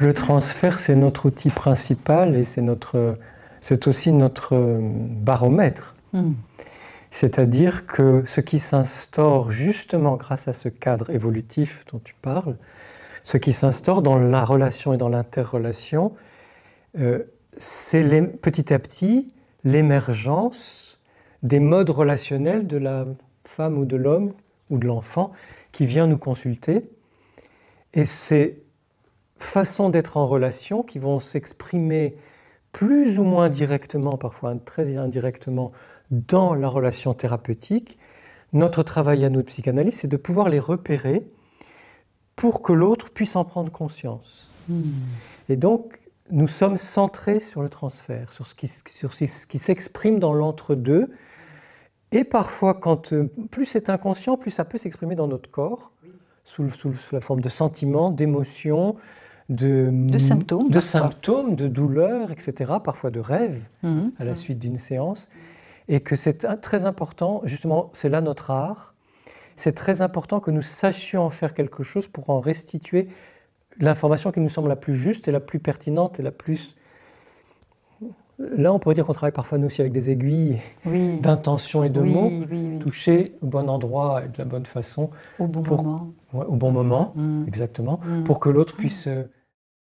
Le transfert, c'est notre outil principal et c'est notre, c'est aussi notre euh, baromètre. Hmm. C'est-à-dire que ce qui s'instaure justement grâce à ce cadre évolutif dont tu parles, ce qui s'instaure dans la relation et dans l'interrelation, euh, c'est petit à petit l'émergence des modes relationnels de la femme ou de l'homme ou de l'enfant qui vient nous consulter. Et c'est façons d'être en relation qui vont s'exprimer plus ou moins directement, parfois très indirectement, dans la relation thérapeutique. Notre travail à nous de psychanalyste, c'est de pouvoir les repérer pour que l'autre puisse en prendre conscience. Hmm. Et donc, nous sommes centrés sur le transfert, sur ce qui, sur ce qui s'exprime dans l'entre-deux. Et parfois, quand euh, plus c'est inconscient, plus ça peut s'exprimer dans notre corps, sous, sous, sous la forme de sentiments, d'émotions, de, symptômes, de, symptômes, de douleurs, etc., parfois de rêves mm-hmm. à la suite d'une séance. Et que c'est très important, justement, c'est là notre art, c'est très important que nous sachions en faire quelque chose pour en restituer l'information qui nous semble la plus juste et la plus pertinente et la plus... Là, on pourrait dire qu'on travaille parfois nous aussi avec des aiguilles d'intention et de mots, toucher au bon endroit et de la bonne façon. Au bon moment. au bon moment, mm. exactement, mm. pour que l'autre mm. puisse... Euh,